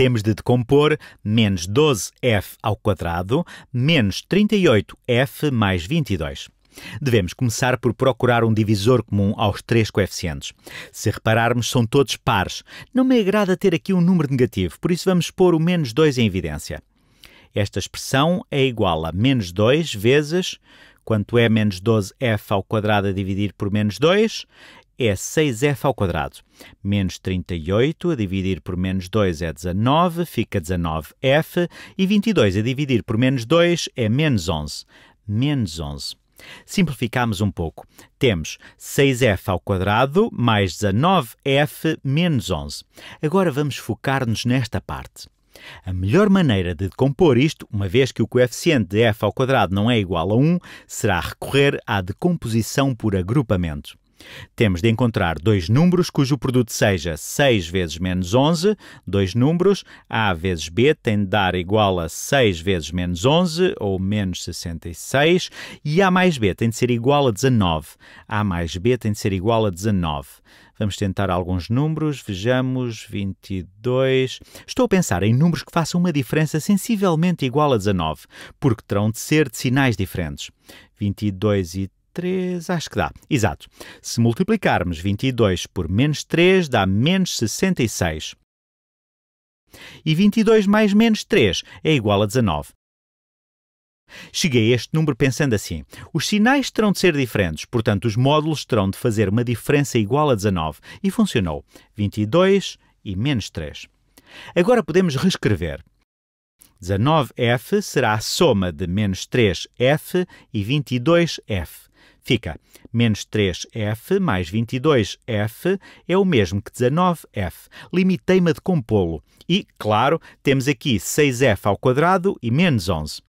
Temos de decompor menos 12f ao quadrado menos 38f mais 22. Devemos começar por procurar um divisor comum aos três coeficientes. Se repararmos, são todos pares. Não me agrada ter aqui um número negativo, por isso vamos pôr o menos 2 em evidência. Esta expressão é igual a menos 2 vezes, quanto é menos 12f ao quadrado a dividir por menos 2, é 6f ao quadrado. Menos 38 a dividir por menos 2 é 19, fica 19f. E 22 a dividir por menos 2 é menos 11. Menos 11. Simplificamos um pouco. Temos 6f ao quadrado mais 19f menos 11. Agora vamos focar-nos nesta parte. A melhor maneira de decompor isto, uma vez que o coeficiente de f ao quadrado não é igual a 1, será recorrer à decomposição por agrupamento. Temos de encontrar dois números cujo produto seja 6 vezes menos 11, dois números, A vezes B tem de dar igual a 6 vezes menos 11, ou menos 66, e A mais B tem de ser igual a 19. A mais B tem de ser igual a 19. Vamos tentar alguns números, vejamos, 22. Estou a pensar em números que façam uma diferença sensivelmente igual a 19, porque terão de ser de sinais diferentes. 22 e 3, acho que dá. Exato. Se multiplicarmos 22 por menos 3, dá menos 66. E 22 mais menos 3 é igual a 19. Cheguei a este número pensando assim: os sinais terão de ser diferentes, portanto, os módulos terão de fazer uma diferença igual a 19. E funcionou: 22 e menos 3. Agora podemos reescrever. 19f será a soma de menos 3f e 22f. Fica menos 3f mais 22f é o mesmo que 19f. Limitei-me de compô-lo. E, claro, temos aqui 6f ao quadrado e menos 11.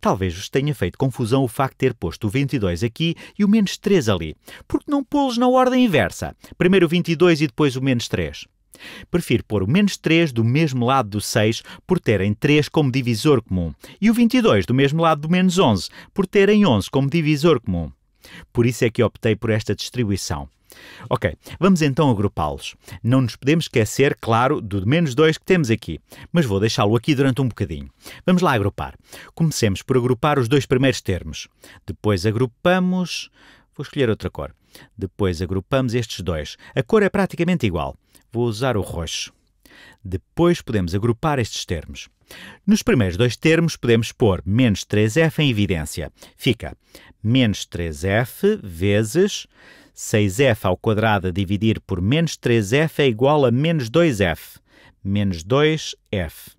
Talvez vos tenha feito confusão o facto de ter posto o 22 aqui e o menos 3 ali. Por que não pô-los na ordem inversa? Primeiro o 22 e depois o menos 3. Prefiro pôr o menos 3 do mesmo lado do 6 por terem 3 como divisor comum e o 22 do mesmo lado do menos 11 por terem 11 como divisor comum. Por isso é que optei por esta distribuição. Ok, vamos então agrupá-los. Não nos podemos esquecer, claro, do menos 2 que temos aqui, mas vou deixá-lo aqui durante um bocadinho. Vamos lá agrupar. Comecemos por agrupar os dois primeiros termos. Depois agrupamos. Vou escolher outra cor. Depois agrupamos estes dois. A cor é praticamente igual. Vou usar o roxo. Depois podemos agrupar estes termos. Nos primeiros dois termos podemos pôr menos 3f em evidência. Fica menos 3f vezes 6f ao quadrado a dividir por menos 3f é igual a menos 2f. Menos 2f.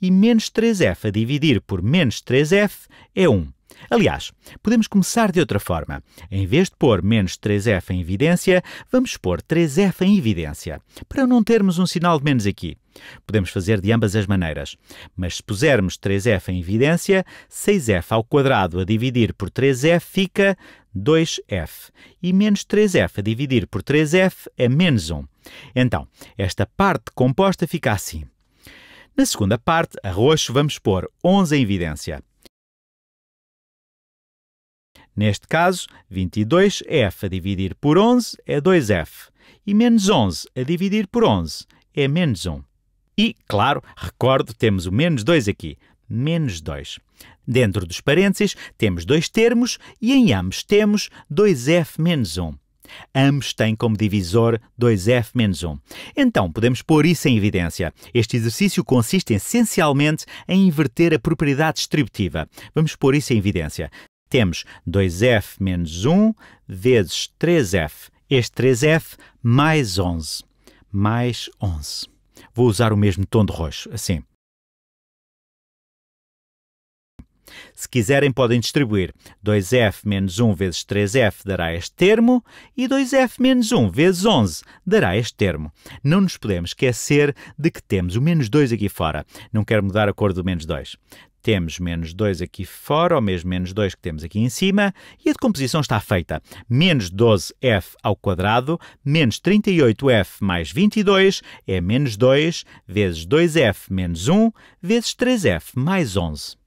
E menos 3f a dividir por menos 3f é 1. Aliás, podemos começar de outra forma. Em vez de pôr menos 3f em evidência, vamos pôr 3f em evidência, para não termos um sinal de menos aqui. Podemos fazer de ambas as maneiras, mas se pusermos 3f em evidência, 6f ao quadrado a dividir por 3f fica 2f, e menos 3f a dividir por 3f é menos 1. Então, esta parte composta fica assim. Na segunda parte, a roxo, vamos pôr 11 em evidência. Neste caso, 22f a dividir por 11 é 2f, e menos 11 a dividir por 11 é menos 1. E, claro, recordo, temos o menos 2 aqui, menos 2. Dentro dos parênteses temos dois termos e em ambos temos 2f menos 1. Ambos têm como divisor 2f menos 1. Então, podemos pôr isso em evidência. Este exercício consiste essencialmente em inverter a propriedade distributiva. Vamos pôr isso em evidência temos 2f menos 1 vezes 3f. Este 3f mais 11. Mais 11. Vou usar o mesmo tom de roxo, assim. Se quiserem, podem distribuir 2f menos 1 vezes 3f dará este termo e 2f menos 1 vezes 11 dará este termo. Não nos podemos esquecer de que temos o menos 2 aqui fora. Não quero mudar a cor do menos 2. Temos menos 2 aqui fora, ou mesmo menos 2 que temos aqui em cima, e a decomposição está feita. Menos 12f ao quadrado, menos 38f mais 22 é menos 2, vezes 2f menos 1, vezes 3f mais 11.